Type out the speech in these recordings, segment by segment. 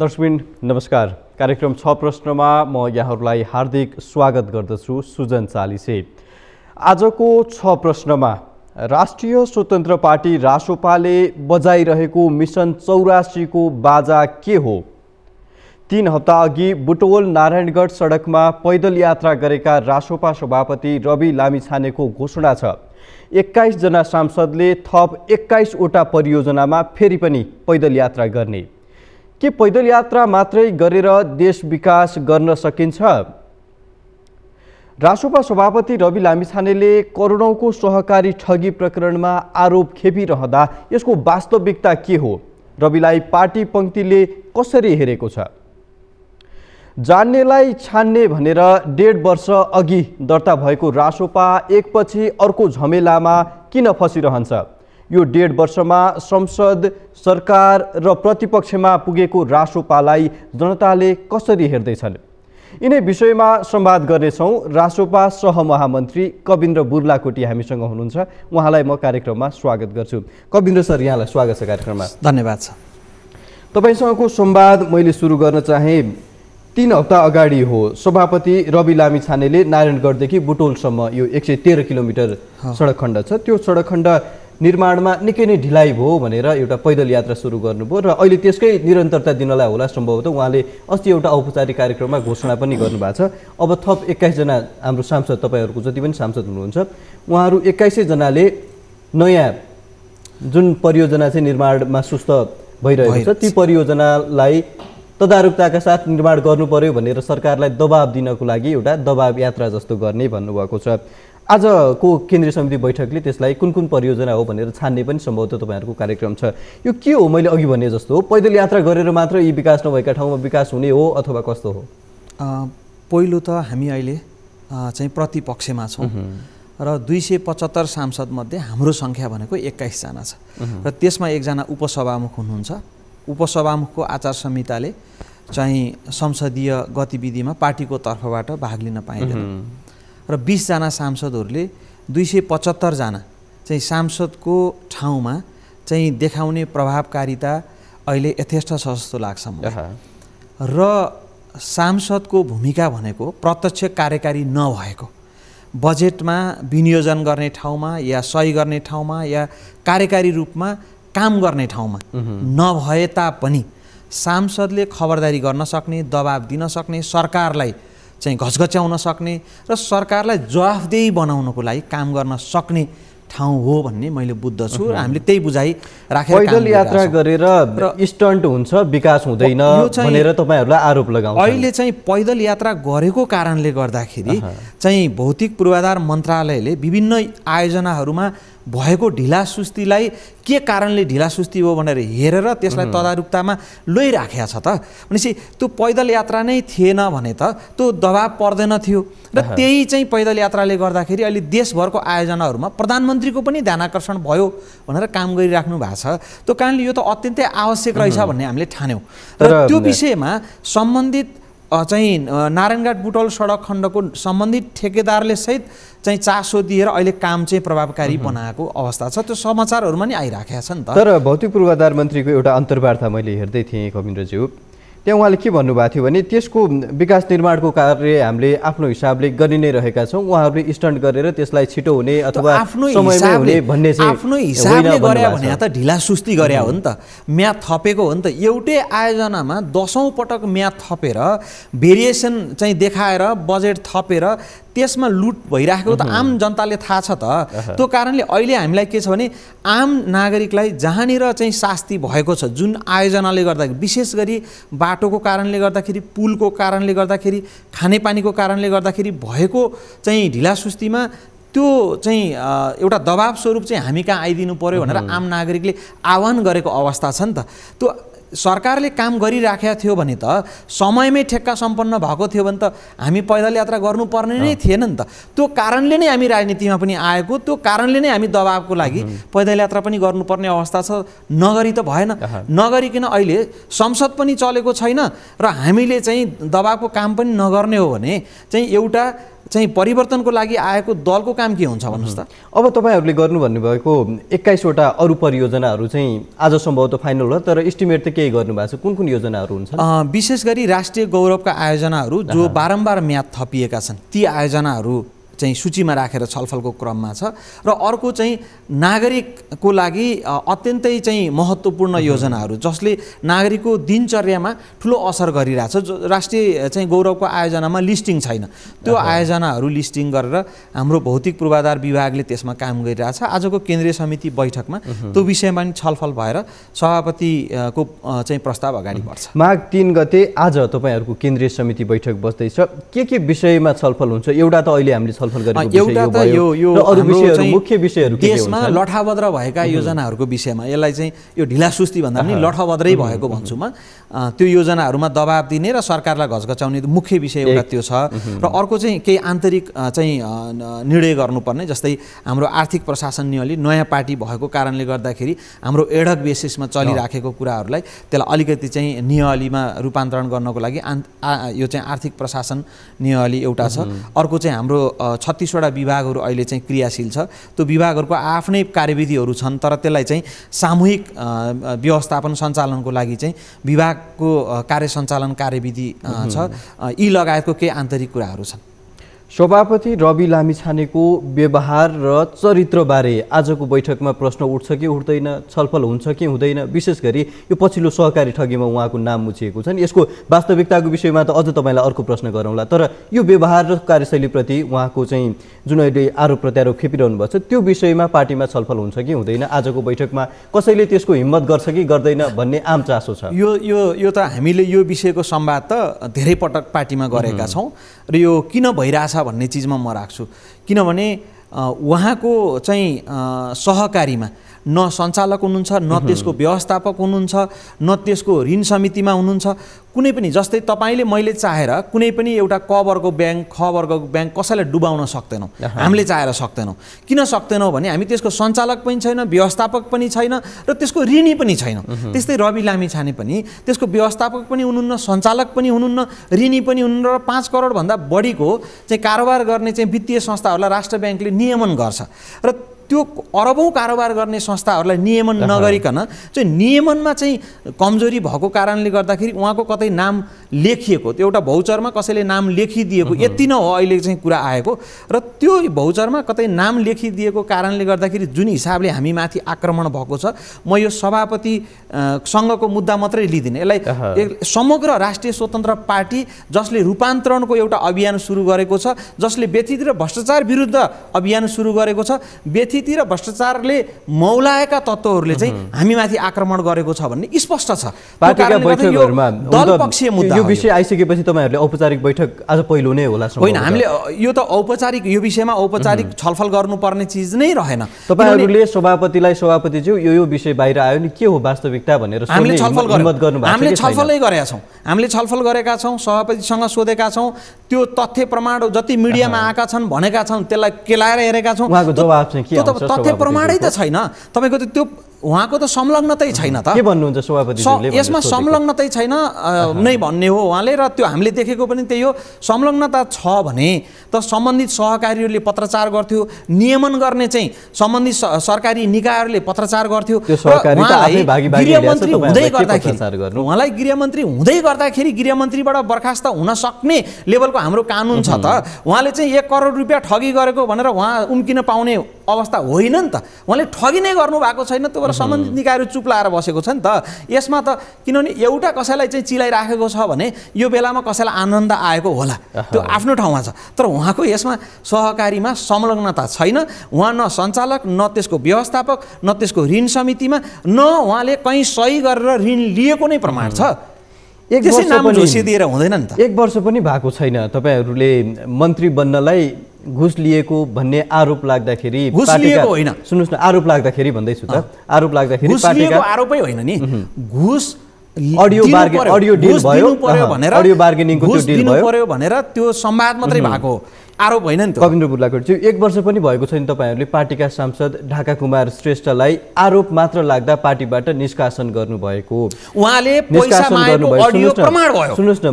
दर्शबिन नमस्कार कार्यक्रम छ प्रश्नमा म यहाँहरूलाई हार्दिक स्वागत गर्दछु सुजन चालिसे आजको छ प्रश्नमा राष्ट्रिय स्वतन्त्र पार्टी रासोपाले बजाइरहेको मिसन चौरासीको बाजा के हो तिन हप्ता अघि बुटवल नारायणगढ सडकमा पैदल यात्रा गरेका रासोपा सभापति रवि लामिछानेको घोषणा छ एक्काइसजना सांसदले थप एक्काइसवटा परियोजनामा फेरि पनि पैदल यात्रा गर्ने के पैदल यात्रा मात्रै गरेर देश विकास गर्न सकिन्छ रासोपा सभापति रवि लामिछानेले करोडौँको सहकारी ठगी प्रकरणमा आरोप खेपिरहँदा यसको वास्तविकता के हो रविलाई पार्टी पङ्क्तिले कसरी हेरेको छ जान्नेलाई छान्ने भनेर डेढ वर्ष अघि दर्ता भएको रासोपा एकपछि अर्को झमेलामा किन फँसिरहन्छ यो डेढ वर्षमा संसद सरकार र प्रतिपक्षमा पुगेको रासोपालाई जनताले कसरी हेर्दैछन् यिनै विषयमा संवाद गर्नेछौँ रासोपा सहमहामन्त्री कविन्द्र बुर्लाकोटी हामीसँग हुनुहुन्छ उहाँलाई म कार्यक्रममा स्वागत गर्छु कविन्द्र सर यहाँलाई स्वागत छ कार्यक्रममा धन्यवाद छ तपाईँसँगको संवाद मैले सुरु गर्न चाहेँ तिन हप्ता अगाडि हो सभापति रवि लामी छानेले नारायणगढदेखि बुटोलसम्म यो एक सय तेह्र किलोमिटर सडक खण्ड छ त्यो सडक खण्ड निर्माणमा निकै नै ढिलाइ भयो भनेर एउटा पैदल यात्रा सुरु गर्नुभयो र अहिले त्यसकै निरन्तरता दिनलाई होला सम्भवतः उहाँले अस्ति एउटा औपचारिक कार्यक्रममा घोषणा पनि गर्नुभएको छ अब थप एक्काइसजना हाम्रो सांसद तपाईँहरूको जति पनि सांसद हुनुहुन्छ उहाँहरू एक्काइसैजनाले नयाँ जुन परियोजना चाहिँ निर्माणमा सुस्त भइरहेको छ ती परियोजनालाई तदारुकताका साथ निर्माण गर्नु पर्यो भनेर सरकारलाई दबाब दिनको लागि एउटा दबाब यात्रा जस्तो गर्ने भन्नुभएको छ आजको केन्द्रीय समिति बैठकले त्यसलाई कुन कुन परियोजना हो भनेर छान्ने पनि सम्भवतः तपाईँहरूको कार्यक्रम छ यो के हो मैले अघि भने जस्तो पैदल यात्रा गरेर मात्र यी विकास नभएका ठाउँमा विकास हुने हो अथवा कस्तो हो पहिलो त हामी अहिले चाहिँ प्रतिपक्षमा छौँ र दुई सय पचहत्तर सांसदमध्ये हाम्रो सङ्ख्या भनेको एक्काइसजना छ र त्यसमा एकजना उपसभामुख हुनुहुन्छ उपसभामुखको आचार संहिताले चाहिँ संसदीय गतिविधिमा पार्टीको तर्फबाट भाग लिन पाइँदैन र बिसजना सांसदहरूले दुई सय पचहत्तरजना चाहिँ सांसदको ठाउँमा चाहिँ देखाउने प्रभावकारिता अहिले यथेष्ट छ जस्तो लाग्छ मलाई र सांसदको भूमिका भनेको प्रत्यक्ष कार्यकारी नभएको बजेटमा विनियोजन गर्ने ठाउँमा या सही गर्ने ठाउँमा या कार्यकारी रूपमा काम गर्ने ठाउँमा नभए तापनि सांसदले खबरदारी गर्न सक्ने दबाब दिन सक्ने सरकारलाई चाहिँ घचघच्याउन सक्ने र सरकारलाई जवाफदेही बनाउनको लागि काम गर्न सक्ने ठाउँ हो भन्ने मैले बुझ्दछु र हामीले त्यही बुझाइ राखेर पैदल यात्रा गरेर स्टन्ट हुन्छ विकास हुँदैन भनेर तपाईँहरूलाई आरोप लगाउँ अहिले चाहिँ पैदल यात्रा गरेको कारणले गर्दाखेरि चाहिँ भौतिक पूर्वाधार मन्त्रालयले विभिन्न आयोजनाहरूमा भएको ढिला सुस्तीलाई के कारणले ढिला सुस्ती हो भनेर हेरेर त्यसलाई तदारुकतामा लैराखेको छ त भनेपछि त्यो पैदल यात्रा नै थिएन भने त त्यो दबाब पर्दैन थियो र त्यही चाहिँ पैदल यात्राले गर्दाखेरि अहिले देशभरको आयोजनाहरूमा प्रधानमन्त्रीको पनि ध्यान आकर्षण भयो भनेर काम गरिराख्नु भएको छ त्यो कारणले यो त अत्यन्तै आवश्यक रहेछ भन्ने हामीले ठान्यौँ र त्यो विषयमा सम्बन्धित चाहिँ नारायणघाट बुटौल सडक खण्डको सम्बन्धित ठेकेदारले सहित चाहिँ चासो दिएर अहिले काम चाहिँ प्रभावकारी बनाएको अवस्था छ त्यो समाचारहरूमा नि आइराखेका छन् तर भौतिक पूर्वाधार मन्त्रीको एउटा अन्तर्वार्ता मैले हेर्दै थिएँ कविन्द्रज्यू त्यहाँ उहाँले के भन्नुभएको थियो भने त्यसको विकास निर्माणको कार्य हामीले आफ्नो हिसाबले गरि नै रहेका छौँ उहाँहरूले स्टन्ट गरेर त्यसलाई छिटो हुने अथवा आफ्नो हुने भन्ने आफ्नो हिसाबले गरे भने त ढिला सुस्ती गरे हो नि त म्याथ थपेको हो नि त एउटै आयोजनामा दसौँ पटक म्याथ थपेर भेरिएसन चाहिँ देखाएर बजेट थपेर त्यसमा लुट भइराखेको त आम जनताले थाहा छ त त्यो कारणले अहिले हामीलाई के छ भने आम नागरिकलाई जहाँनिर चाहिँ शास्ति भएको छ जुन आयोजनाले गर्दाखेरि विशेष गरी बाटोको कारणले गर्दाखेरि पुलको कारणले गर्दाखेरि खानेपानीको कारणले गर्दाखेरि भएको चाहिँ ढिलासुस्तीमा त्यो चाहिँ एउटा दबाब स्वरूप चाहिँ हामी कहाँ आइदिनु पऱ्यो भनेर आम नागरिकले आह्वान गरेको अवस्था छ नि त त्यो सरकारले काम गरिराखेको थियो भने त समयमै ठेक्का सम्पन्न भएको थियो भने त हामी पैदल यात्रा गर्नुपर्ने नै थिएन नि त त्यो कारणले नै हामी राजनीतिमा पनि आएको त्यो कारणले नै हामी दबावको लागि पैदल यात्रा पनि गर्नुपर्ने अवस्था छ नगरी त भएन नगरिकन अहिले संसद पनि चलेको छैन र हामीले चाहिँ दबावको काम पनि नगर्ने हो भने चाहिँ एउटा चाहिँ परिवर्तनको लागि आएको दलको काम के हुन्छ भन्नुहोस् त अब तपाईँहरूले गर्नु भन्नुभएको एक्काइसवटा अरू परियोजनाहरू चाहिँ आज सम्भवतः फाइनल होला तर इस्टिमेट त केही गर्नु भएको छ कुन कुन योजनाहरू हुन्छ विशेष गरी राष्ट्रिय गौरवका आयोजनाहरू जो बारम्बार म्याद थपिएका छन् ती आयोजनाहरू चाहिँ सूचीमा राखेर छलफलको क्रममा छ र अर्को चाहिँ नागरिकको लागि अत्यन्तै चाहिँ महत्त्वपूर्ण योजनाहरू जसले नागरिकको दिनचर्यामा ठुलो असर गरिरहेछ राष्ट्रिय चाहिँ गौरवको आयोजनामा लिस्टिङ छैन त्यो आयोजनाहरू लिस्टिङ गरेर हाम्रो भौतिक पूर्वाधार विभागले त्यसमा काम गरिरहेछ आजको केन्द्रीय समिति बैठकमा त्यो विषयमा पनि छलफल भएर सभापतिको चाहिँ प्रस्ताव अगाडि बढ्छ माघ तिन गते आज तपाईँहरूको केन्द्रीय समिति बैठक बस्दैछ के के विषयमा छलफल हुन्छ एउटा त अहिले हामीले छलफल छलफल एउटा त यो यो अरू विषयहरू मुख्य विषयहरू देशमा लठाभद्र भएका योजनाहरूको विषयमा यसलाई चाहिँ यो ढिलासुस्ती भन्दा पनि लठभद्रै भएको भन्छु म त्यो योजनाहरूमा दबाब दिने र सरकारलाई घचघचाउने मुख्य विषय एउटा त्यो छ र अर्को चाहिँ केही आन्तरिक चाहिँ निर्णय गर्नुपर्ने जस्तै हाम्रो आर्थिक प्रशासन नियली नयाँ पार्टी भएको कारणले गर्दाखेरि हाम्रो एडक बेसिसमा चलिराखेको कुराहरूलाई त्यसलाई अलिकति चाहिँ नियलीमा रूपान्तरण गर्नको लागि आन् यो चाहिँ आर्थिक प्रशासन नियली एउटा छ अर्को चाहिँ हाम्रो छत्तिसवटा विभागहरू अहिले चाहिँ क्रियाशील छ त्यो विभागहरूको आफ्नै कार्यविधिहरू छन् तर त्यसलाई चाहिँ सामूहिक व्यवस्थापन सञ्चालनको लागि चाहिँ विभागको कार्य सञ्चालन कार्यविधि छ यी लगायतको केही आन्तरिक कुराहरू छन् सभापति रवि लामिछानेको व्यवहार र चरित्रबारे आजको बैठकमा प्रश्न उठ्छ कि उठ्दैन छलफल हुन्छ कि हुँदैन विशेष गरी यो पछिल्लो सहकारी ठगीमा उहाँको नाम मुछिएको छ नि यसको वास्तविकताको विषयमा त अझ तपाईँलाई अर्को प्रश्न गरौँला तर यो व्यवहार र कार्यशैलीप्रति उहाँको चाहिँ जुन अहिले आरोप प्रत्यारोप खेपिरहनु भएको छ त्यो विषयमा पार्टीमा छलफल हुन्छ कि हुँदैन आजको बैठकमा कसैले त्यसको हिम्मत गर्छ कि गर्दैन भन्ने आम चासो छ यो यो यो त हामीले यो विषयको संवाद त धेरै पटक पार्टीमा गरेका छौँ र यो किन भइरहेछ भाषा भन्ने चिजमा म राख्छु किनभने उहाँको चाहिँ सहकारीमा न सञ्चालक हुनुहुन्छ न त्यसको व्यवस्थापक हुनुहुन्छ न त्यसको ऋण समितिमा हुनुहुन्छ कुनै पनि जस्तै तपाईँले मैले चाहेर कुनै पनि एउटा क वर्गको ब्याङ्क ख वर्गको ब्याङ्क कसैलाई डुबाउन सक्दैनौँ हामीले चाहेर सक्दैनौँ किन सक्दैनौँ भने हामी त्यसको सञ्चालक पनि छैन व्यवस्थापक पनि छैन र त्यसको ऋणी पनि छैन त्यस्तै रवि लामी छाने पनि त्यसको व्यवस्थापक पनि हुनुहुन्न सञ्चालक पनि हुनुहुन्न ऋणी पनि हुनुहुन्न र पाँच करोडभन्दा बढीको चाहिँ कारोबार गर्ने चाहिँ वित्तीय संस्थाहरूलाई राष्ट्र ब्याङ्कले नियमन गर्छ र त्यो अरबौँ कारोबार गर्ने संस्थाहरूलाई नियमन नगरिकन चाहिँ नियमनमा चाहिँ कमजोरी भएको कारणले गर्दाखेरि उहाँको कतै नाम लेखिएको त्यो एउटा भौचरमा कसैले नाम लेखिदिएको यति नै हो अहिले चाहिँ कुरा आएको र त्यो भौचरमा कतै नाम लेखिदिएको कारणले गर्दाखेरि जुन हिसाबले हामी माथि आक्रमण भएको छ म यो सभापति सङ्घको मुद्दा मात्रै लिदिनँ यसलाई समग्र राष्ट्रिय स्वतन्त्र पार्टी जसले रूपान्तरणको एउटा अभियान सुरु गरेको छ जसले व्यथित र भ्रष्टाचार विरुद्ध अभियान सुरु गरेको छ व्यथित दुर्नीति र भ्रष्टाचारले मौलाएका तत्त्वहरूले चाहिँ हामीमाथि आक्रमण गरेको छ भन्ने स्पष्ट छ यो विषय आइसकेपछि तपाईँहरूले औपचारिक बैठक आज पहिलो नै होला होइन हामीले यो त औपचारिक यो विषयमा औपचारिक छलफल गर्नुपर्ने चिज नै रहेन तपाईँहरूले सभापतिलाई सभापतिज्यू यो यो विषय बाहिर आयो नि के हो वास्तविकता भनेर हामीले छलफल हामीले छलफलै गरेका छौँ हामीले छलफल गरेका छौँ सभापतिसँग सोधेका छौँ त्यो तथ्य प्रमाण जति मिडियामा आएका छन् भनेका छन् त्यसलाई केलाएर हेरेका छौँ त तथ्य प्रमाणै त छैन तपाईँको त त्यो उहाँको त संलग्नतै छैन त के भन्नुहुन्छ सभापति यसमा संलग्नतै छैन नै भन्ने हो उहाँले र त्यो हामीले देखेको पनि त्यही हो संलग्नता छ भने त सम्बन्धित सहकारीहरूले पत्रचार गर्थ्यो नियमन गर्ने चाहिँ सम्बन्धित सरकारी निकायहरूले पत्रचार गर्थ्यो उहाँलाई गृहमन्त्री हुँदै गर्दाखेरि गृहमन्त्रीबाट बर्खास्त हुन सक्ने लेभलको हाम्रो कानुन छ त उहाँले चाहिँ एक करोड रुपियाँ ठगी गरेको भनेर उहाँ उम्किन पाउने अवस्था होइन नि त उहाँले ठगिने गर्नुभएको छैन त्यो भएर सम्बन्धित निकायहरू चुप लाएर बसेको छ नि त यसमा त किनभने एउटा कसैलाई चाहिँ चिलाइराखेको छ भने यो बेलामा कसैलाई आनन्द आएको होला त्यो आफ्नो ठाउँमा छ तर उहाँको यसमा सहकारीमा संलग्नता छैन उहाँ न सञ्चालक न त्यसको व्यवस्थापक न त्यसको ऋण समितिमा न उहाँले कहीँ सही गरेर ऋण लिएको नै प्रमाण छ एक वर्ष दिएर हुँदैन नि त एक वर्ष पनि भएको छैन तपाईँहरूले मन्त्री बन्नलाई घुस लिएको भन्ने आरोप लाग्दाखेरि होइन सुन्नुहोस् न आरोप लाग्दाखेरि भन्दैछु त आरोप लाग्दाखेरि आरोपै होइन नि घुस अडियो डिल भयो भनेर अडियो बार्गेनिङको त्यो डिल भयो पर्यो भनेर त्यो संवाद मात्रै भएको आरोप होइन नि त बुर्लाको चाहिँ एक वर्ष पनि भएको छैन तपाईँहरूले पार्टीका सांसद ढाका कुमार श्रेष्ठलाई आरोप मात्र लाग्दा पार्टीबाट निष्कासन गर्नुभएको उहाँले सुन्नुहोस् न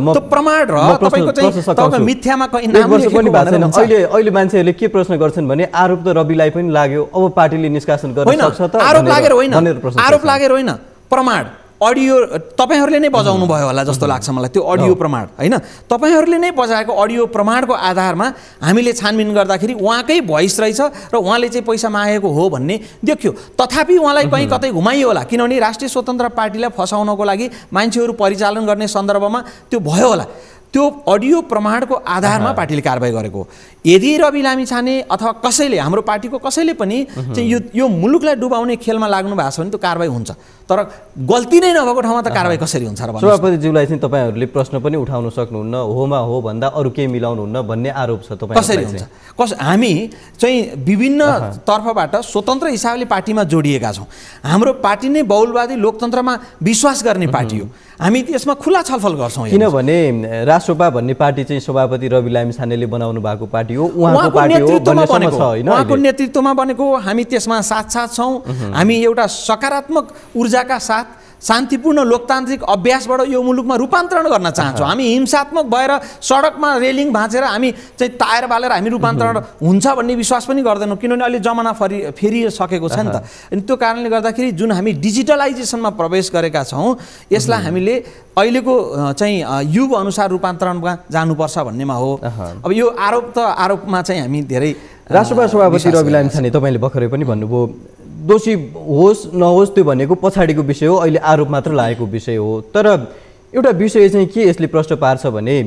अहिले अहिले मान्छेहरूले के प्रश्न गर्छन् भने आरोप त रविलाई पनि लाग्यो अब पार्टीले निष्कासन गर्न सक्छ त आरोप लागेर होइन प्रमाण अडियो तपाईँहरूले नै बजाउनु भयो होला जस्तो लाग्छ मलाई त्यो अडियो प्रमाण होइन तपाईँहरूले नै बजाएको अडियो प्रमाणको आधारमा हामीले छानबिन गर्दाखेरि उहाँकै भोइस रहेछ र उहाँले चाहिँ पैसा मागेको हो भन्ने देखियो तथापि उहाँलाई कहीँ कतै घुमाइयो होला किनभने राष्ट्रिय स्वतन्त्र पार्टीलाई फसाउनको लागि मान्छेहरू परिचालन गर्ने सन्दर्भमा त्यो भयो होला त्यो अडियो प्रमाणको आधारमा पार्टीले कारवाही गरेको यदि रवि लामी छाने अथवा कसैले हाम्रो पार्टीको कसैले पनि चाहिँ यो यो मुलुकलाई डुबाउने खेलमा लाग्नु भएको छ भने त्यो कारवाही हुन्छ तर गल्ती नै नभएको ठाउँमा त कारवाही कसरी हुन्छ र सभापतिज्यूलाई चाहिँ तपाईँहरूले प्रश्न पनि उठाउन सक्नुहुन्न होमा हो भन्दा अरू केही मिलाउनुहुन्न भन्ने आरोप छ तपाईँ कसरी हुन्छ कस हामी चाहिँ विभिन्न तर्फबाट स्वतन्त्र हिसाबले पार्टीमा जोडिएका छौँ हाम्रो पार्टी नै बहुलवादी लोकतन्त्रमा विश्वास गर्ने पार्टी हो हामी यसमा खुला छलफल गर्छौँ किनभने रासोपा भन्ने पार्टी चाहिँ सभापति रवि लामी बनाउनु भएको पार्टी हो उहाँको पार्टी हो उहाँको नेतृत्वमा बनेको हामी त्यसमा साथसाथ साथ छौँ हामी एउटा सकारात्मक ऊर्जा पीडाका साथ शान्तिपूर्ण लोकतान्त्रिक अभ्यासबाट यो मुलुकमा रूपान्तरण गर्न चाहन्छौँ हामी हिंसात्मक भएर सडकमा रेलिङ भाँचेर हामी चाहिँ तायर बालेर हामी रूपान्तरण हुन्छ भन्ने विश्वास पनि गर्दैनौँ किनभने अहिले जमाना फरि फेरिसकेको छ नि त अनि त्यो कारणले गर्दाखेरि जुन हामी डिजिटलाइजेसनमा प्रवेश गरेका छौँ यसलाई हामीले अहिलेको चाहिँ युग अनुसार रूपान्तरणमा जानुपर्छ भन्नेमा हो अब यो आरोप त आरोपमा चाहिँ हामी धेरै राष्ट्रपति सभापति रवि लामिछाने तपाईँले भर्खरै पनि भन्नुभयो दोषी होस् नहोस् त्यो भनेको पछाडिको विषय हो अहिले आरोप मात्र लागेको विषय हो तर एउटा विषय चाहिँ के यसले प्रश्न पार्छ भने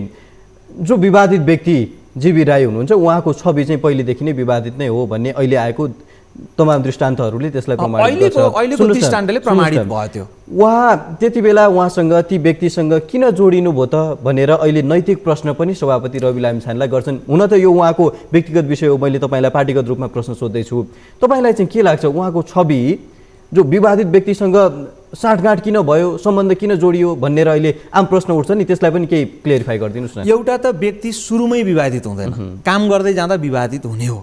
जो विवादित व्यक्ति जीवी राई हुनुहुन्छ उहाँको छवि चाहिँ पहिलेदेखि नै विवादित नै हो भन्ने अहिले आएको तमाम दृष्टान्तहरूले त्यसलाई दृष्टान्तले प्रमाणित भयो त्यो उहाँ त्यति बेला उहाँसँग ती व्यक्तिसँग किन जोडिनु भयो त भनेर अहिले नैतिक प्रश्न पनि सभापति रवि लामिछानेलाई गर्छन् हुन त यो उहाँको व्यक्तिगत विषय हो मैले तपाईँलाई पार्टीगत रूपमा प्रश्न सोध्दैछु तपाईँलाई चाहिँ के लाग्छ उहाँको छवि जो विवादित व्यक्तिसँग साँठगाँठ किन भयो सम्बन्ध किन जोडियो भनेर अहिले आम प्रश्न उठ्छ नि त्यसलाई पनि केही क्लियरिफाई गरिदिनुहोस् न एउटा त व्यक्ति सुरुमै विवादित हुँदैन काम गर्दै जाँदा विवादित हुने हो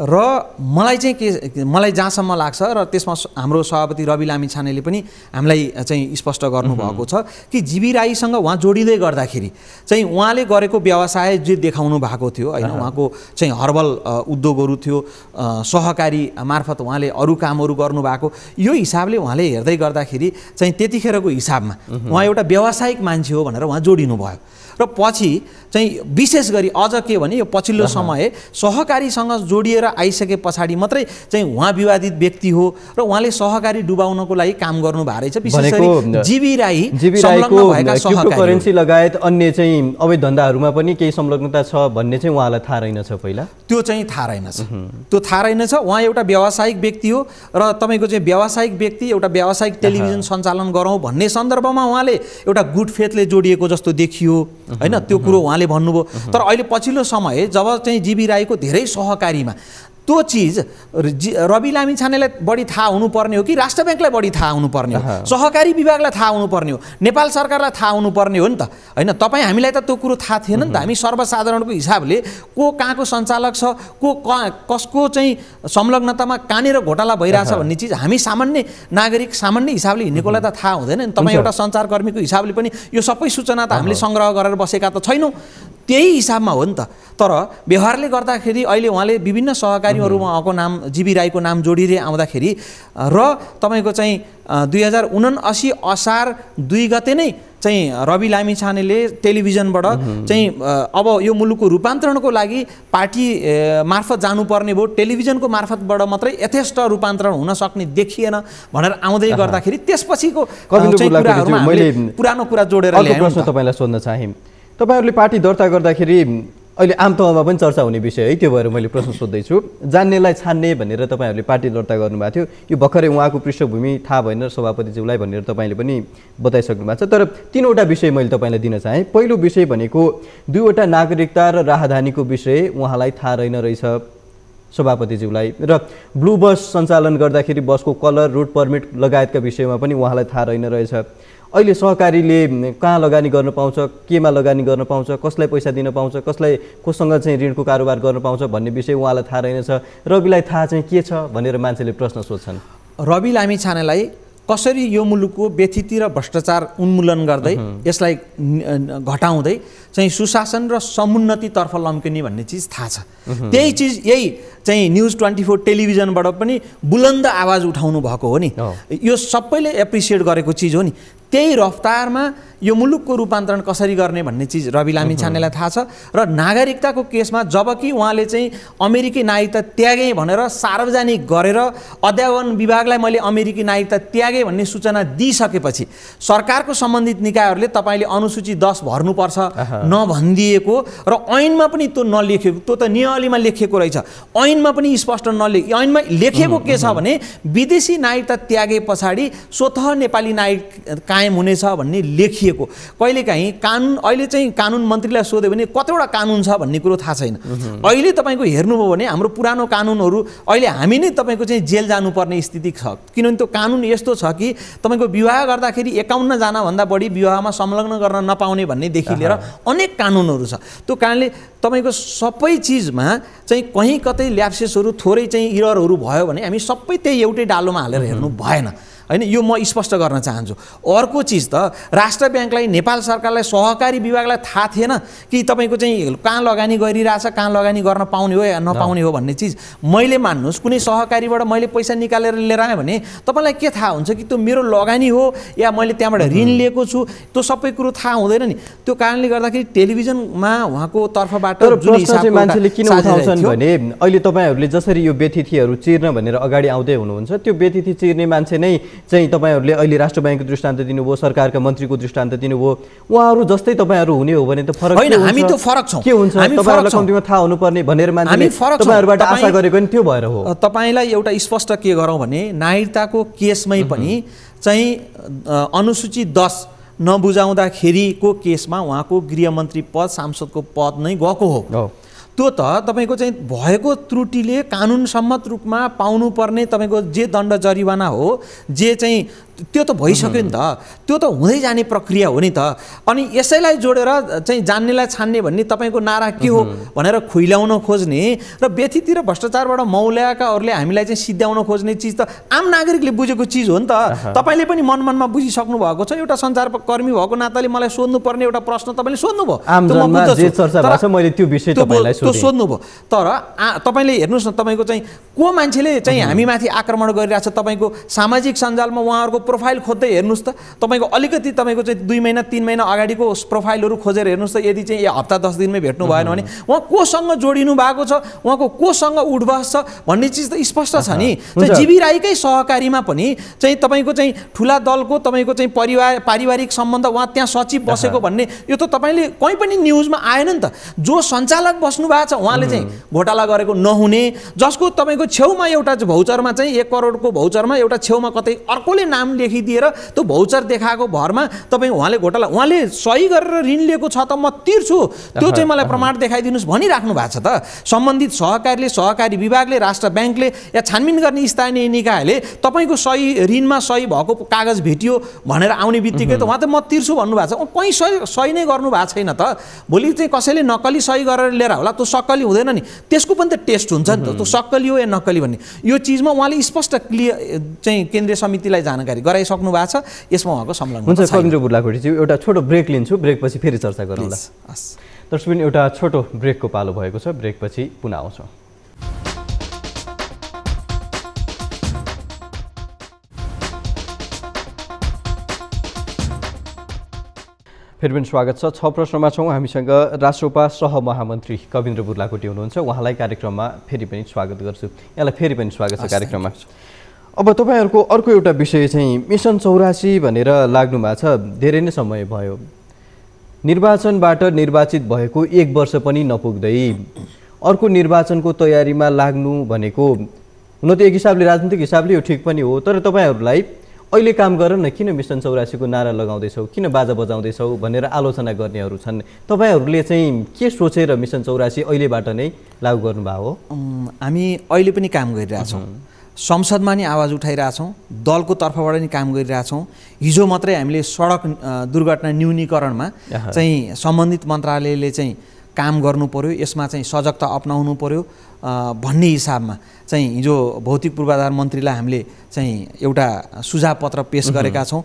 र मलाई चाहिँ के मलाई जहाँसम्म लाग्छ र त्यसमा हाम्रो सभापति रवि लामी छानेले पनि हामीलाई चाहिँ स्पष्ट गर्नुभएको छ कि जीवी राईसँग उहाँ जोडिँदै गर्दाखेरि चाहिँ उहाँले गरेको व्यवसाय जे देखाउनु भएको थियो होइन उहाँको चाहिँ हर्बल उद्योगहरू थियो सहकारी मार्फत उहाँले अरू कामहरू गर्नुभएको यो हिसाबले उहाँले हेर्दै गर्दाखेरि चाहिँ त्यतिखेरको हिसाबमा उहाँ एउटा व्यावसायिक मान्छे हो भनेर उहाँ जोडिनु भयो र पछि चाहिँ विशेष गरी अझ के भने यो पछिल्लो समय सहकारीसँग जोडिएर आइसके पछाडि मात्रै चाहिँ उहाँ विवादित व्यक्ति हो र उहाँले सहकारी डुबाउनको लागि काम गर्नु भएको रहेछ विशेष गरी जीवी राई जीवी राईको करेन्सी लगायत अन्य चाहिँ अवैध धन्दाहरूमा पनि केही संलग्नता छ भन्ने चाहिँ उहाँलाई थाहा रहेनछ पहिला त्यो चाहिँ थाहा रहेनछ त्यो थाहा रहेनछ उहाँ एउटा व्यावसायिक व्यक्ति हो र तपाईँको चाहिँ व्यावसायिक व्यक्ति एउटा व्यावसायिक टेलिभिजन सञ्चालन गरौँ भन्ने सन्दर्भमा उहाँले एउटा गुड फेथले जोडिएको जस्तो देखियो होइन त्यो कुरो उहाँले भन्नुभयो तर अहिले पछिल्लो समय जब चाहिँ जिबी राईको धेरै सहकारीमा त्यो चिज रवि लामी छानेलाई बढी थाहा हुनुपर्ने हो कि राष्ट्र ब्याङ्कलाई बढी थाहा हुनुपर्ने हो सहकारी विभागलाई थाहा हुनुपर्ने हो नेपाल सरकारलाई थाहा हुनुपर्ने हो नि त होइन तपाईँ हामीलाई त त्यो कुरो थाहा थिएन नि त हामी सर्वसाधारणको हिसाबले को कहाँको सञ्चालक छ को कसको चाहिँ संलग्नतामा कहाँनिर घोटाला भइरहेछ भन्ने चिज हामी सामान्य नागरिक सामान्य हिसाबले हिँडेकोलाई त थाहा हुँदैन नि तपाईँ एउटा सञ्चारकर्मीको हिसाबले पनि यो सबै सूचना त हामीले सङ्ग्रह गरेर बसेका त छैनौँ त्यही हिसाबमा हो नि त तर व्यवहारले गर्दाखेरि अहिले उहाँले विभिन्न सहकारीहरूमा उहाँको नाम जीवी राईको नाम जोडिँदै आउँदाखेरि र तपाईँको चाहिँ दुई हजार असी असार दुई गते नै चाहिँ रवि लामिछानेले टेलिभिजनबाट चाहिँ अब यो मुलुकको रूपान्तरणको लागि पार्टी मार्फत जानुपर्ने भयो टेलिभिजनको मार्फतबाट मात्रै यथेष्ट रूपान्तरण हुन सक्ने देखिएन भनेर आउँदै गर्दाखेरि त्यसपछिको पुरानो कुरा जोडेर ल्याउनु तपाईँलाई सोध्न चाहेँ तपाईँहरूले पार्टी दर्ता गर्दाखेरि अहिले आम पनि चर्चा हुने विषय है त्यो भएर मैले प्रश्न सोध्दैछु जान्नेलाई छान्ने भनेर तपाईँहरूले पार्टी दर्ता गर्नुभएको थियो यो भर्खरै उहाँको पृष्ठभूमि थाहा भएन सभापतिज्यूलाई भनेर तपाईँले पनि बताइसक्नु भएको छ तर तिनवटा विषय मैले तपाईँलाई दिन चाहेँ पहिलो विषय भनेको दुईवटा नागरिकता र राहदानीको विषय उहाँलाई थाहा रहेन रहेछ सभापतिज्यूलाई र ब्लु बस सञ्चालन गर्दाखेरि बसको कलर रोड पर्मिट लगायतका विषयमा पनि उहाँलाई थाहा रहेन रहेछ अहिले सहकारीले कहाँ लगानी गर्न पाउँछ केमा लगानी गर्न पाउँछ कसलाई पैसा दिन पाउँछ कसलाई कोसँग चाहिँ ऋणको कारोबार गर्न पाउँछ भन्ने विषय उहाँलाई थाहा रहेनछ रविलाई थाहा चाहिँ के छ भनेर मान्छेले प्रश्न सोध्छन् रवि लामी छानेलाई कसरी यो मुलुकको व्यथिति र भ्रष्टाचार उन्मूलन गर्दै यसलाई घटाउँदै चाहिँ सुशासन र समुन्नतितर्फ लम्किने भन्ने चिज थाहा छ त्यही चिज यही चाहिँ न्युज ट्वेन्टी फोर टेलिभिजनबाट पनि बुलन्द आवाज उठाउनु भएको हो नि यो सबैले एप्रिसिएट गरेको चिज हो नि त्यही रफ्तारमा यो मुलुकको रूपान्तरण कसरी गर्ने भन्ने चिज रवि लामी छानेलाई थाहा छ र नागरिकताको केसमा जबकि उहाँले चाहिँ अमेरिकी नागरिकता त्यागेँ भनेर सार्वजनिक गरेर अध्यावन विभागलाई मैले अमेरिकी नागरिकता त्यागेँ भन्ने सूचना दिइसकेपछि सरकारको सम्बन्धित निकायहरूले तपाईँले अनुसूची दस भर्नुपर्छ नभनिदिएको र ऐनमा पनि त्यो नलेखेको त्यो त नियलीमा लेखिएको रहेछ ऐनमा पनि स्पष्ट नले ऐनमा लेखेको के छ भने विदेशी नागरिकता त्यागे पछाडि स्वतः नेपाली नागरिक कायम हुनेछ भन्ने लेखिएको कहिलेकाहीँ कानुन अहिले चाहिँ कानुन मन्त्रीलाई सोध्यो भने कतिवटा कानुन छ भन्ने कुरो थाहा छैन अहिले तपाईँको हेर्नुभयो भने हाम्रो पुरानो कानुनहरू अहिले हामी नै तपाईँको चाहिँ जेल जानुपर्ने स्थिति छ किनभने त्यो कानुन यस्तो छ कि तपाईँको विवाह गर्दाखेरि एकाउन्नजनाभन्दा बढी विवाहमा संलग्न गर्न नपाउने भन्नेदेखि लिएर अनेक कानुनहरू छ त्यो कारणले तपाईँको सबै चिजमा चाहिँ कहीँ कतै ल्याप्सेसहरू थोरै चाहिँ इररहरू भयो भने हामी सबै त्यही एउटै डालोमा हालेर हेर्नु भएन होइन यो म स्पष्ट गर्न चाहन्छु अर्को चिज त राष्ट्र ब्याङ्कलाई नेपाल सरकारलाई सहकारी विभागलाई थाहा थिएन कि तपाईँको चाहिँ कहाँ लगानी गरिरहेछ कहाँ लगानी गर्न पाउने हो या नपाउने हो भन्ने चिज मैले मान्नुहोस् कुनै सहकारीबाट मैले पैसा निकालेर लिएर आएँ भने तपाईँलाई के थाहा हुन्छ कि त्यो मेरो लगानी हो या मैले त्यहाँबाट ऋण लिएको छु त्यो सबै कुरो थाहा हुँदैन नि त्यो कारणले गर्दाखेरि टेलिभिजनमा उहाँको तर्फबाट मान्छेले किन उठाउँछन् भने अहिले तपाईँहरूले जसरी यो व्यतिथिहरू चिर्न भनेर अगाडि आउँदै हुनुहुन्छ त्यो व्यतिथि चिर्ने मान्छे नै चाहिँ तपाईँहरूले अहिले राष्ट्र ब्याङ्कको दृष्टान्त दिनुभयो सरकारका मन्त्रीको दृष्टान्त दिनुभयो उहाँहरू जस्तै तपाईँहरू हुने हो भने त फरक हामी त फरक छौँ के हुन्छ तपाईँहरूलाई कम्तीमा थाहा हुनुपर्ने भनेर तपाईँहरूबाट आशा गरेको नि त्यो भएर हो तपाईँलाई एउटा स्पष्ट के गरौँ भने नागरिकताको केसमै पनि चाहिँ अनुसूचित दस नबुझाउँदाखेरिको केसमा उहाँको गृहमन्त्री पद सांसदको पद नै गएको हो त्यो त तपाईँको चाहिँ भएको त्रुटिले कानुनसम्मत रूपमा पाउनुपर्ने तपाईँको जे दण्ड जरिवाना हो जे चाहिँ त्यो त भइसक्यो नि त त्यो त हुँदै जाने प्रक्रिया हो नि त अनि यसैलाई जोडेर चाहिँ जान्नेलाई छान्ने भन्ने तपाईँको नारा के हो भनेर खुइल्याउन खोज्ने र व्यथीतिर भ्रष्टाचारबाट मौल्याएकाहरूले हामीलाई चाहिँ सिद्ध्याउन खोज्ने चिज त आम नागरिकले बुझेको चिज हो नि त तपाईँले पनि मन मनमा बुझिसक्नु भएको छ एउटा सञ्चारकर्मी भएको नाताले मलाई सोध्नुपर्ने एउटा प्रश्न तपाईँले सोध्नुभयो त्यो सोध्नुभयो तर तपाईँले हेर्नुहोस् न तपाईँको चाहिँ को मान्छेले चाहिँ हामीमाथि आक्रमण गरिरहेछ तपाईँको सामाजिक सञ्जालमा उहाँहरूको प्रोफाइल खोज्दै हेर्नुहोस् त तपाईँको अलिकति तपाईँको चाहिँ दुई महिना तिन महिना अगाडिको प्रोफाइलहरू खोजेर हेर्नुहोस् त यदि चाहिँ यो हप्ता दस दिनमै भेट्नु भएन भने उहाँ कोसँग जोडिनु भएको छ उहाँको कोसँग उठबस छ भन्ने चिज त स्पष्ट छ नि जीवी राईकै सहकारीमा पनि चाहिँ तपाईँको चाहिँ ठुला दलको तपाईँको चाहिँ परिवार पारिवारिक सम्बन्ध उहाँ त्यहाँ सचिव बसेको भन्ने यो त तपाईँले कहीँ पनि न्युजमा आएन नि त जो सञ्चालक बस्नु भएको छ उहाँले चाहिँ घोटाला गरेको नहुने जसको तपाईँको छेउमा एउटा भौचरमा चाहिँ एक करोडको भौचरमा एउटा छेउमा कतै अर्कोले नाम लेखिदिएर त्यो भौचर देखाएको भरमा तपाईँ उहाँले घोटाला उहाँले सही गरेर ऋण लिएको छ त म तिर्छु त्यो चाहिँ मलाई प्रमाण देखाइदिनुहोस् भनिराख्नु भएको छ त सम्बन्धित सहकारीले सहकारी विभागले राष्ट्र ब्याङ्कले या छानबिन गर्ने स्थानीय निकायले तपाईँको सही ऋणमा सही भएको कागज भेटियो भनेर आउने बित्तिकै त उहाँ त म तिर्छु भन्नुभएको छ कहीँ सही सही नै गर्नु भएको छैन त भोलि चाहिँ कसैले नक्कली सही गरेर लिएर होला त्यो सक्कली हुँदैन नि त्यसको पनि त टेस्ट हुन्छ नि त त्यो सक्कली हो या नक्कली भन्ने यो चिजमा उहाँले स्पष्ट क्लियर चाहिँ केन्द्रीय समितिलाई जानकारी गराइसक्नु भएको छ यसमा उहाँको संलग्न हुन्छ कविन्द्र बुर्लाकोटीज्यू एउटा छोटो ब्रेक लिन्छु ब्रेकपछि फेरि चर्चा गरौँ हस् दर्शकबिन एउटा छोटो ब्रेकको पालो भएको छ ब्रेकपछि पुनः आउँछौँ फेरि पनि स्वागत छ छ प्रश्नमा छौँ हामीसँग राष्ट्रपा सह महामन्त्री कविन्द्र बुर्लाकोटी हुनुहुन्छ उहाँलाई कार्यक्रममा फेरि पनि स्वागत गर्छु यहाँलाई फेरि पनि स्वागत छ कार्यक्रममा अब तपाईँहरूको अर्को एउटा विषय चाहिँ मिसन चौरासी भनेर लाग्नु भएको छ धेरै नै समय भयो निर्वाचनबाट निर्वाचित भएको एक वर्ष पनि नपुग्दै अर्को निर्वाचनको तयारीमा लाग्नु भनेको हुन त एक हिसाबले राजनीतिक हिसाबले यो ठिक पनि हो तर तपाईँहरूलाई अहिले काम गर न किन मिसन चौरासीको नारा लगाउँदैछौ किन बाजा बजाउँदैछौ भनेर आलोचना गर्नेहरू छन् तपाईँहरूले चाहिँ के सोचेर मिसन चौरासी अहिलेबाट नै लागू गर्नुभएको हो हामी अहिले पनि काम गरिरहेछौँ संसदमा नि आवाज उठाइरहेछौँ दलको तर्फबाट नि काम गरिरहेछौँ हिजो मात्रै हामीले सडक दुर्घटना न्यूनीकरणमा चाहिँ सम्बन्धित मन्त्रालयले चाहिँ काम गर्नु पऱ्यो यसमा चाहिँ सजगता अप्नाउनु पऱ्यो भन्ने हिसाबमा चाहिँ हिजो भौतिक पूर्वाधार मन्त्रीलाई हामीले चाहिँ एउटा सुझाव पत्र पेस गरेका छौँ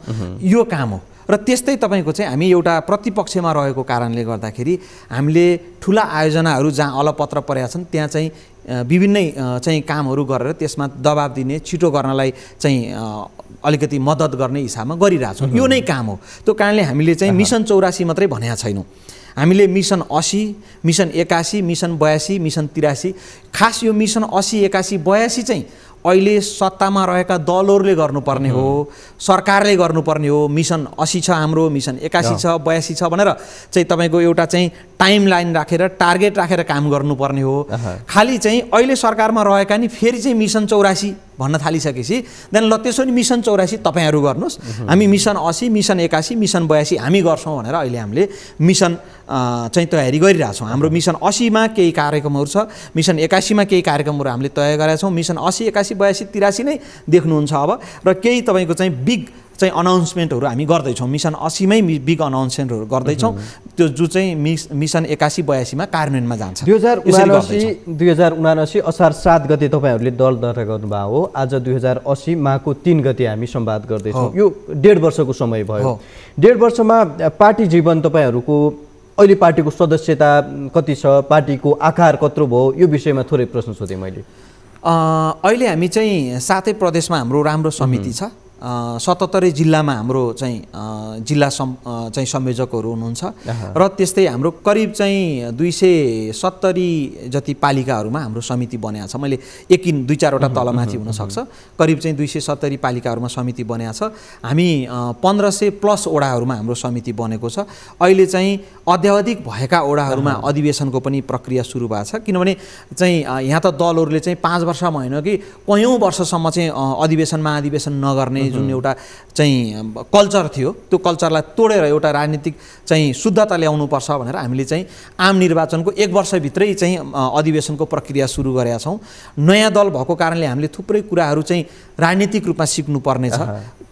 यो काम हो र त्यस्तै तपाईँको चाहिँ हामी एउटा प्रतिपक्षमा रहेको कारणले गर्दाखेरि हामीले ठुला आयोजनाहरू जहाँ अलपत्र परेका छन् त्यहाँ चाहिँ विभिन्नै चाहिँ कामहरू गरेर त्यसमा दबाब दिने छिटो गर्नलाई चाहिँ अलिकति मद्दत गर्ने हिसाबमा गरिरहेछौँ यो नै काम हो त्यो कारणले हामीले चाहिँ मिसन चौरासी मात्रै भनेका छैनौँ हामीले मिसन असी मिसन एकासी मिसन बयासी मिसन तिरासी खास यो मिसन असी एकासी बयासी चाहिँ अहिले सत्तामा रहेका दलहरूले गर्नुपर्ने हो सरकारले गर्नुपर्ने हो मिसन असी छ हाम्रो मिसन एकासी छ बयासी छ भनेर चाहिँ तपाईँको एउटा चाहिँ टाइम लाइन राखेर टार्गेट राखेर काम गर्नुपर्ने हो खालि चाहिँ अहिले सरकारमा रहेका नि फेरि चाहिँ मिसन चौरासी भन्न थालिसकेपछि देन ल त्यसो भने मिसन चौरासी तपाईँहरू गर्नुहोस् हामी मिसन असी मिसन एकासी मिसन बयासी हामी गर्छौँ भनेर अहिले हामीले मिसन चाहिँ तयारी गरिरहेछौँ हाम्रो मिसन असीमा केही कार्यक्रमहरू छ मिसन एकासीमा केही कार्यक्रमहरू हामीले तयार गरेका छौँ मिसन असी एकासी बयासी तिरासी नै देख्नुहुन्छ अब र केही तपाईँको चाहिँ बिग चाहिँ अनाउन्समेन्टहरू हामी गर्दैछौँ मिसन असीमै बिग अनाउन्समेन्टहरू गर्दैछौँ त्यो जो चाहिँ मिस मिसन एकासी बयासीमा कार्यान्वयनमा जान्छ दुई हजार उनासी दुई हजार उनासी असार सात गते तपाईँहरूले दल दर्ता गर्नुभएको हो आज दुई हजार असी माघको तिन गते हामी सम्वाद गर्दैछौँ यो डेढ वर्षको समय भयो डेढ वर्षमा पार्टी जीवन तपाईँहरूको अहिले पार्टीको सदस्यता कति छ पार्टीको आकार कत्रो भयो यो विषयमा थोरै प्रश्न सोधेँ मैले अहिले हामी चाहिँ सातै प्रदेशमा हाम्रो राम्रो समिति छ सतहत्तरै जिल्लामा हाम्रो चाहिँ जिल्ला सम् चाहिँ संयोजकहरू हुनुहुन्छ र त्यस्तै हाम्रो करिब चाहिँ दुई सय सत्तरी जति पालिकाहरूमा हाम्रो समिति बनाएको छ मैले एकिन दुई चारवटा तलमाथि हुनसक्छ करिब चाहिँ दुई सय सत्तरी पालिकाहरूमा समिति बनाएको छ हामी पन्ध्र सय प्लस ओडाहरूमा हाम्रो समिति बनेको छ अहिले चाहिँ अध्यावधिक भएका ओडाहरूमा अधिवेशनको पनि प्रक्रिया सुरु भएको छ किनभने चाहिँ यहाँ त दलहरूले चाहिँ पाँच वर्षमा होइन कि कयौँ वर्षसम्म चाहिँ अधिवेशन महाधिवेशन नगर्ने जुन एउटा चाहिँ कल्चर थियो त्यो कल्चरलाई तोडेर एउटा राजनीतिक चाहिँ शुद्धता ल्याउनुपर्छ भनेर हामीले चाहिँ आम निर्वाचनको एक वर्षभित्रै चाहिँ अधिवेशनको प्रक्रिया सुरु गरेका छौँ नयाँ दल भएको कारणले हामीले थुप्रै कुराहरू चाहिँ राजनीतिक रूपमा सिक्नुपर्ने छ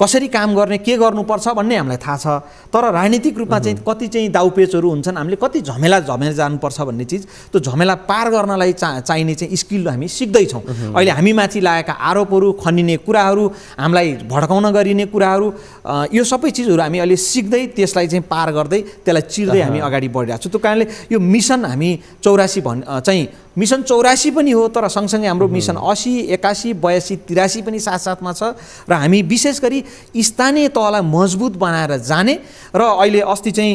कसरी काम गर्ने के गर्नुपर्छ भन्ने हामीलाई थाहा छ तर राजनीतिक रूपमा चाहिँ कति चाहिँ दाउपेचहरू हुन्छन् हामीले कति झमेला झमेला जानुपर्छ भन्ने चिज त्यो झमेला पार गर्नलाई चा चाहिने चाहिँ स्किल हामी सिक्दैछौँ अहिले हामीमाथि लागेका आरोपहरू खनिने कुराहरू हामीलाई भड्काउन गरिने कुराहरू यो सबै चिजहरू हामी अहिले सिक्दै त्यसलाई चाहिँ पार गर्दै त्यसलाई चिर्दै हामी अगाडि बढिरहेको छौँ त्यो कारणले यो मिसन हामी चौरासी भन् चाहिँ मिसन चौरासी पनि हो तर सँगसँगै हाम्रो मिसन असी एकासी बयासी तिरासी पनि साथसाथमा छ र हामी विशेष गरी स्थानीय तहलाई मजबुत बनाएर जाने र अहिले अस्ति चाहिँ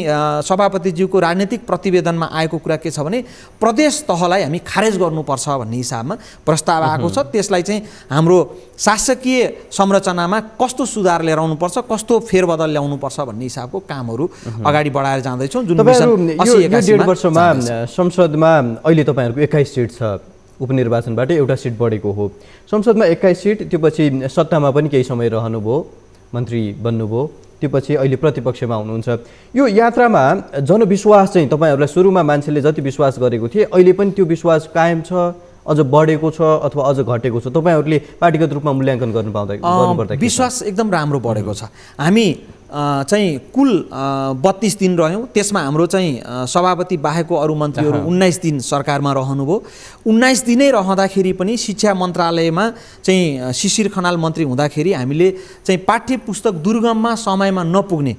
सभापतिज्यूको राजनैतिक प्रतिवेदनमा आएको कुरा के छ भने प्रदेश तहलाई हामी खारेज गर्नुपर्छ भन्ने हिसाबमा प्रस्ताव आएको छ त्यसलाई चाहिँ हाम्रो शासकीय संरचनामा कस्तो सुधार लिएर आउनुपर्छ कस्तो फेरबदल ल्याउनुपर्छ भन्ने हिसाबको कामहरू अगाडि बढाएर जाँदैछौँ जुन डेढ वर्षमा संसदमा अहिले तपाईँहरूको एक्काइस एक्काइस सिट छ उपनिर्वाचनबाट एउटा सिट बढेको हो संसदमा एक्काइस सिट त्यो पछि सत्तामा पनि केही समय रहनुभयो मन्त्री बन्नुभयो त्यो पछि अहिले प्रतिपक्षमा हुनुहुन्छ यो यात्रामा जनविश्वास चाहिँ तपाईँहरूलाई सुरुमा मान्छेले जति विश्वास गरेको थिए अहिले पनि त्यो विश्वास कायम छ अझ बढेको छ अथवा अझ घटेको छ तपाईँहरूले पार्टीगत रूपमा मूल्याङ्कन गर्नु पाउँदै विश्वास एकदम राम्रो बढेको छ हामी चाहिँ कुल बत्तिस दिन रह्यौँ त्यसमा हाम्रो चाहिँ सभापति बाहेकको अरू मन्त्रीहरू उन्नाइस दिन सरकारमा रहनुभयो उन्नाइस दिनै रहँदाखेरि पनि शिक्षा मन्त्रालयमा चाहिँ शिशिर खनाल मन्त्री हुँदाखेरि हामीले चाहिँ पाठ्य पुस्तक दुर्गममा समयमा नपुग्ने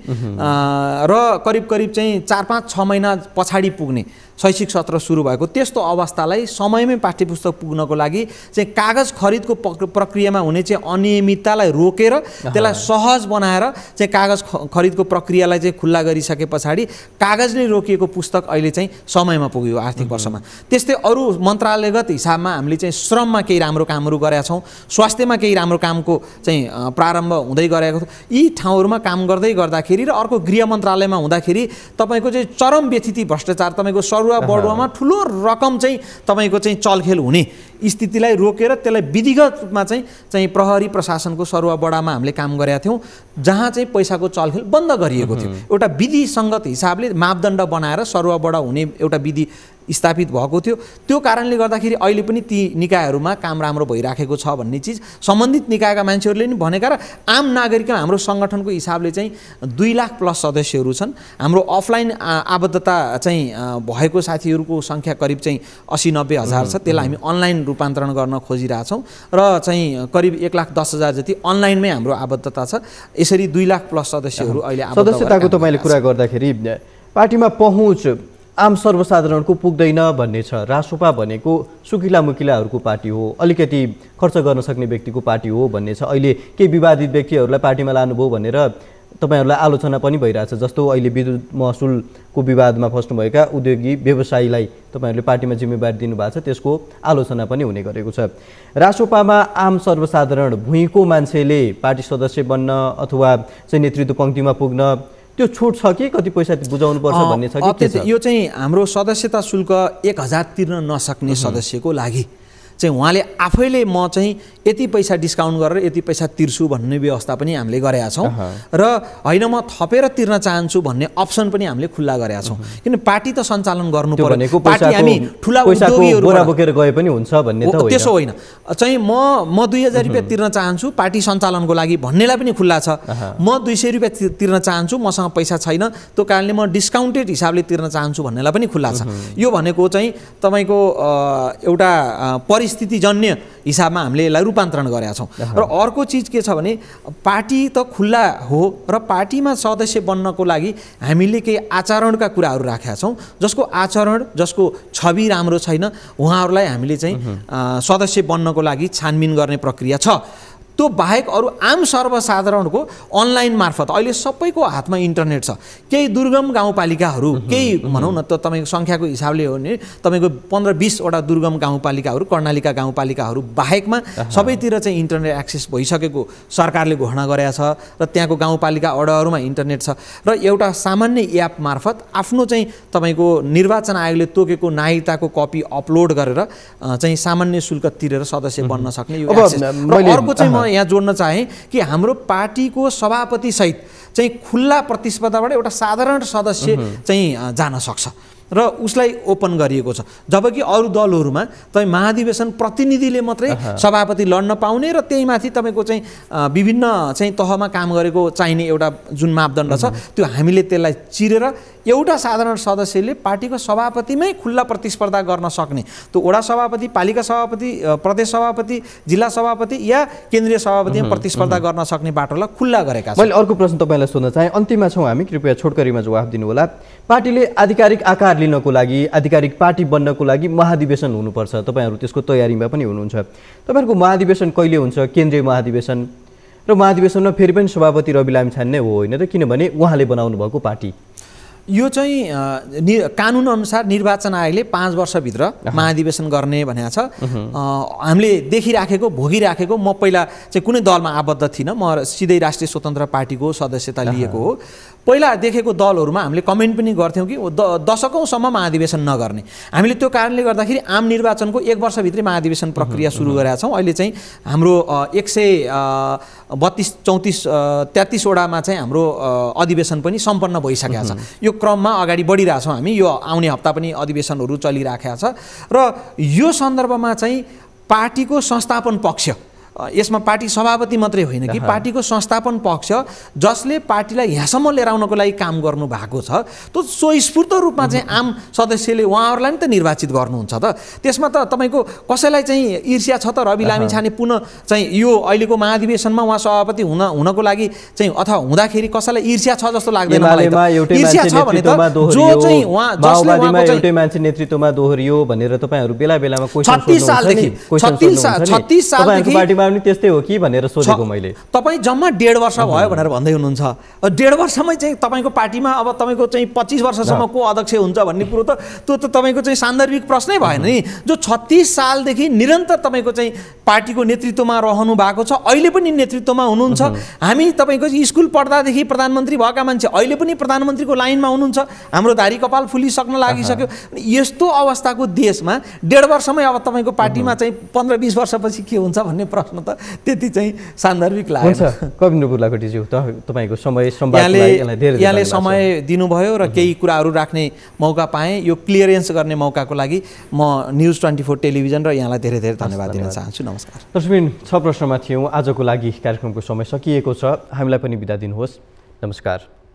र करिब करिब चाहिँ चार पाँच छ महिना पछाडि पुग्ने शैक्षिक सत्र सुरु भएको त्यस्तो अवस्थालाई समयमै पाठ्य पुस्तक पुग्नको लागि चाहिँ कागज खरिदको प्रक्रियामा हुने चाहिँ अनियमिततालाई रोकेर त्यसलाई सहज बनाएर चाहिँ कागज खरिदको प्रक्रियालाई चाहिँ खुल्ला गरिसके पछाडि कागजले रोकिएको पुस्तक अहिले चाहिँ समयमा पुग्यो आर्थिक वर्षमा त्यस्तै अरू मन्त्रालयगत हिसाबमा हामीले चाहिँ श्रममा केही राम्रो कामहरू गरेका छौँ स्वास्थ्यमा केही राम्रो कामको चाहिँ प्रारम्भ हुँदै गरेको यी ठाउँहरूमा काम गर्दै गर्दाखेरि र अर्को गृह मन्त्रालयमा हुँदाखेरि तपाईँको चाहिँ चरम व्यथिति भ्रष्टाचार तपाईँको सर्व सरुवा बढुवामा ठुलो रकम चाहिँ तपाईँको चाहिँ चलखेल हुने स्थितिलाई रोकेर त्यसलाई विधिगत रूपमा चाहिँ चाहिँ प्रहरी प्रशासनको सरुवा बडामा हामीले काम गरेका थियौँ जहाँ चाहिँ पैसाको चलखेल बन्द गरिएको थियो एउटा विधिसङ्गत हिसाबले मापदण्ड बनाएर सरुवा बडा हुने एउटा विधि स्थापित भएको थियो त्यो कारणले गर्दाखेरि अहिले पनि ती निकायहरूमा काम राम्रो भइराखेको छ भन्ने चिज सम्बन्धित निकायका मान्छेहरूले नि भनेका र आम नागरिकमा हाम्रो सङ्गठनको हिसाबले चाहिँ दुई लाख प्लस सदस्यहरू छन् हाम्रो अफलाइन आबद्धता चाहिँ भएको साथीहरूको सङ्ख्या करिब चाहिँ असी नब्बे हजार छ त्यसलाई हामी अनलाइन रूपान्तरण गर्न खोजिरहेछौँ र चाहिँ करिब एक लाख दस हजार जति अनलाइनमै हाम्रो आबद्धता छ यसरी दुई लाख प्लस सदस्यहरू अहिले सदस्यताको तपाईँले कुरा गर्दाखेरि पार्टीमा पहुँच आम सर्वसाधारणको पुग्दैन भन्ने छ रासोपा भनेको सुकिला मुकिलाहरूको पार्टी हो अलिकति खर्च गर्न सक्ने व्यक्तिको पार्टी हो भन्ने छ अहिले केही विवादित व्यक्तिहरूलाई पार्टीमा लानुभयो भनेर तपाईँहरूलाई आलोचना पनि भइरहेछ जस्तो अहिले विद्युत महसुलको विवादमा फस्नुभएका उद्योगी व्यवसायीलाई तपाईँहरूले पार्टीमा जिम्मेवारी दिनुभएको छ त्यसको आलोचना पनि हुने गरेको छ रासोपामा आम सर्वसाधारण भुइँको मान्छेले पार्टी सदस्य बन्न अथवा चाहिँ नेतृत्व पङ्क्तिमा पुग्न त्यो छुट छ कि कति पैसा पर्छ भन्ने छ कि यो चाहिँ हाम्रो सदस्यता शुल्क एक हजार तिर्न नसक्ने सदस्यको लागि चाहिँ उहाँले आफैले म चाहिँ यति पैसा डिस्काउन्ट गरेर यति पैसा तिर्छु भन्ने व्यवस्था पनि हामीले गरेका छौँ र होइन म थपेर तिर्न चाहन्छु भन्ने अप्सन पनि हामीले खुल्ला गरेका छौँ किन पार्टी त सञ्चालन गर्नु पर्यो पार्टी हामी ठुला बोकेर गए पनि हुन्छ भन्ने त्यसो होइन चाहिँ म म दुई हजार रुपियाँ तिर्न चाहन्छु पार्टी सञ्चालनको लागि भन्नेलाई पनि खुल्ला छ म दुई सय रुपियाँ तिर्न चाहन्छु मसँग पैसा छैन त्यो कारणले म डिस्काउन्टेड हिसाबले तिर्न चाहन्छु भन्नेलाई पनि खुल्ला छ यो भनेको चाहिँ तपाईँको एउटा परिस्थितिजन्य हिसाबमा हामीले यसलाई रूपान्तरण गरेका छौँ र अर्को चिज के छ भने पार्टी त खुल्ला हो र पार्टीमा सदस्य बन्नको लागि हामीले केही आचरणका कुराहरू राखेका छौँ जसको आचरण जसको छवि राम्रो छैन उहाँहरूलाई हामीले चाहिँ सदस्य बन्नको लागि छानबिन गर्ने प्रक्रिया छ त्यो बाहेक अरू आम सर्वसाधारणको अनलाइन मार्फत अहिले सबैको हातमा इन्टरनेट छ केही दुर्गम गाउँपालिकाहरू केही भनौँ न त तपाईँको सङ्ख्याको हिसाबले हो भने तपाईँको पन्ध्र बिसवटा दुर्गम गाउँपालिकाहरू कर्णालीका गाउँपालिकाहरू बाहेकमा सबैतिर चाहिँ इन्टरनेट एक्सेस भइसकेको सरकारले घोषणा गरेका छ र त्यहाँको गाउँपालिका अडाहरूमा इन्टरनेट छ र एउटा सामान्य एप मार्फत आफ्नो चाहिँ तपाईँको निर्वाचन आयोगले तोकेको नागरिकताको कपी अपलोड गरेर चाहिँ सामान्य शुल्क तिरेर सदस्य बन्न सक्ने यो अर्को चाहिँ म यहाँ जोड्न चाहेँ कि हाम्रो पार्टीको सभापतिसहित चाहिँ खुल्ला प्रतिस्पर्धाबाट एउटा साधारण सदस्य चाहिँ जान सक्छ र उसलाई ओपन गरिएको छ जबकि अरू दलहरूमा तपाईँ महाधिवेशन प्रतिनिधिले मात्रै सभापति लड्न पाउने र त्यही त्यहीमाथि तपाईँको चाहिँ विभिन्न चाहिँ तहमा काम गरेको चाहिने एउटा जुन मापदण्ड छ त्यो हामीले त्यसलाई चिरेर एउटा साधारण सदस्यले पार्टीको सभापतिमै खुल्ला प्रतिस्पर्धा गर्न सक्ने त्यो वडा सभापति पालिका सभापति प्रदेश सभापति जिल्ला सभापति या केन्द्रीय सभापतिमा प्रतिस्पर्धा गर्न सक्ने बाटोलाई खुल्ला गरेका छन् मैले अर्को प्रश्न तपाईँलाई सोध्न चाहेँ अन्तिममा छौँ हामी कृपया छोटकरीमा जवाफ दिनुहोला पार्टीले आधिकारिक आकार अधिकार लिनको लागि आधिकारिक पार्टी बन्नको लागि महाधिवेशन हुनुपर्छ तपाईँहरू त्यसको तयारीमा पनि हुनुहुन्छ तपाईँहरूको महाधिवेशन कहिले हुन्छ केन्द्रीय महाधिवेशन र महाधिवेशनमा फेरि पनि सभापति रवि लामिछाने नै हो होइन त किनभने उहाँले बनाउनु भएको पार्टी यो चाहिँ नि कानुनअनुसार निर्वाचन आयोगले पाँच वर्षभित्र महाधिवेशन गर्ने भनेको छ हामीले देखिराखेको भोगिराखेको म पहिला चाहिँ कुनै दलमा आबद्ध थिइनँ म सिधै राष्ट्रिय स्वतन्त्र पार्टीको सदस्यता लिएको हो पहिला देखेको दलहरूमा हामीले कमेन्ट पनि गर्थ्यौँ कि द दशकौँसम्म महाधिवेशन नगर्ने हामीले त्यो कारणले गर्दाखेरि आम निर्वाचनको एक वर्षभित्रै महाधिवेशन प्रक्रिया सुरु गरेका छौँ अहिले चाहिँ हाम्रो एक सय बत्तिस चौतिस तेत्तिसवटामा चाहिँ हाम्रो अधिवेशन पनि सम्पन्न भइसकेको छ यो क्रममा अगाडि बढिरहेछौँ हामी यो आउने हप्ता पनि अधिवेशनहरू चलिराखेको छ र यो सन्दर्भमा चाहिँ पार्टीको संस्थापन पक्ष यसमा पार्टी सभापति मात्रै होइन कि पार्टीको संस्थापन पक्ष जसले पार्टीलाई यहाँसम्म लिएर आउनको लागि काम गर्नु भएको छ त्यो स्वस्फूर्त रूपमा चाहिँ आम सदस्यले उहाँहरूलाई नि त निर्वाचित गर्नुहुन्छ त त्यसमा त तपाईँको कसैलाई चाहिँ ईर्ष्या छ त रवि लामी छाने पुनः चाहिँ यो अहिलेको महाधिवेशनमा उहाँ सभापति हुन हुनको लागि चाहिँ अथवा हुँदाखेरि कसैलाई ईर्ष्या छ जस्तो लाग्दैन छत्तिस सालदेखि छत्तिस सालदेखि आयो त्यस्तै हो कि भनेर सोधेको मैले तपाईँ जम्मा डेढ वर्ष भयो भनेर भन्दै हुनुहुन्छ डेढ वर्षमै चाहिँ तपाईँको पार्टीमा अब तपाईँको चाहिँ पच्चिस वर्षसम्म को अध्यक्ष हुन्छ भन्ने कुरो त त्यो त तपाईँको चाहिँ सान्दर्भिक प्रश्नै भएन नि जो छत्तिस सालदेखि निरन्तर तपाईँको चाहिँ पार्टीको नेतृत्वमा रहनु भएको छ अहिले पनि नेतृत्वमा हुनुहुन्छ हामी तपाईँको स्कुल पढ्दादेखि प्रधानमन्त्री भएका मान्छे अहिले पनि प्रधानमन्त्रीको लाइनमा हुनुहुन्छ हाम्रो धारी कपाल फुलिसक्न लागिसक्यो यस्तो अवस्थाको देशमा डेढ वर्षमै अब तपाईँको पार्टीमा चाहिँ पन्ध्र बिस वर्षपछि के हुन्छ भन्ने प्रश्न आफ्नो त त्यति चाहिँ सान्दर्भिक लाग्छ कविन्द्र बुर्लाकोटीज्यू तपाईँको समय यहाँले यहाँले समय दिनुभयो र केही कुराहरू राख्ने मौका पाएँ यो क्लियरेन्स गर्ने मौकाको लागि म न्युज ट्वेन्टी फोर टेलिभिजन र यहाँलाई धेरै धेरै धन्यवाद दिन चाहन्छु नमस्कार तस्मिन छ प्रश्नमा थियौँ आजको लागि कार्यक्रमको समय सकिएको छ हामीलाई पनि बिदा दिनुहोस् नमस्कार